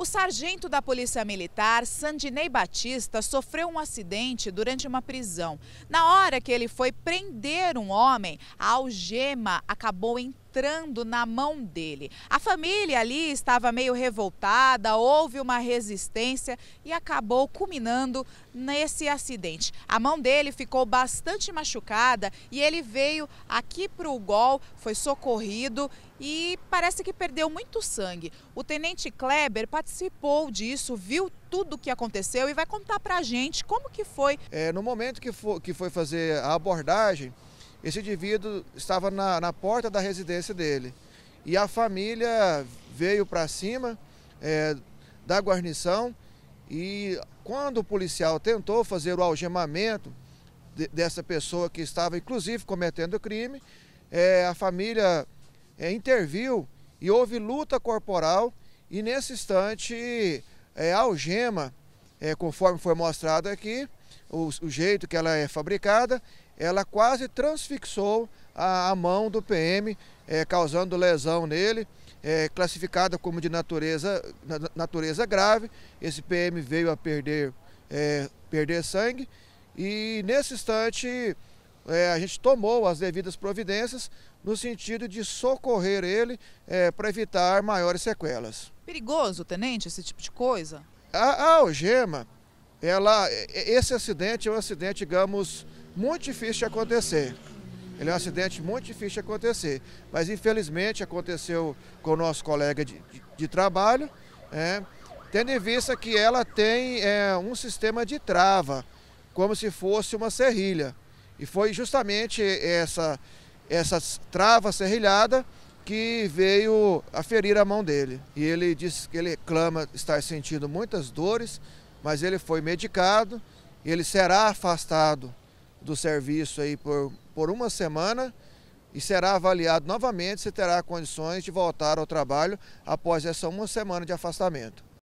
O sargento da Polícia Militar, Sandinei Batista, sofreu um acidente durante uma prisão. Na hora que ele foi prender um homem, a algema acabou entrando entrando na mão dele. A família ali estava meio revoltada, houve uma resistência e acabou culminando nesse acidente. A mão dele ficou bastante machucada e ele veio aqui para o gol, foi socorrido e parece que perdeu muito sangue. O tenente Kleber participou disso, viu tudo o que aconteceu e vai contar para a gente como que foi. É, no momento que foi, que foi fazer a abordagem, esse indivíduo estava na, na porta da residência dele. E a família veio para cima é, da guarnição e quando o policial tentou fazer o algemamento de, dessa pessoa que estava inclusive cometendo crime, é, a família é, interviu e houve luta corporal e nesse instante é, algema é, conforme foi mostrado aqui, o, o, jeito que ela é fabricada, ela quase transfixou a, a mão do PM, é, causando lesão nele, é, classificada como de natureza, natureza grave. Esse PM veio a perder, é, perder sangue e nesse instante é, a gente tomou as devidas providências no sentido de socorrer ele é, para evitar maiores sequelas. Perigoso, tenente, esse tipo de coisa? A, a algema, ela, esse acidente é um acidente, digamos, muito difícil de acontecer. Ele é um acidente muito difícil de acontecer, mas infelizmente aconteceu com o nosso colega de, de, de trabalho, é, tendo em vista que ela tem é, um sistema de trava, como se fosse uma serrilha. E foi justamente essa, essa trava serrilhada que veio a ferir a mão dele. E ele disse que ele clama estar sentindo muitas dores, mas ele foi medicado, ele será afastado do serviço aí por, por uma semana e será avaliado novamente se terá condições de voltar ao trabalho após essa uma semana de afastamento.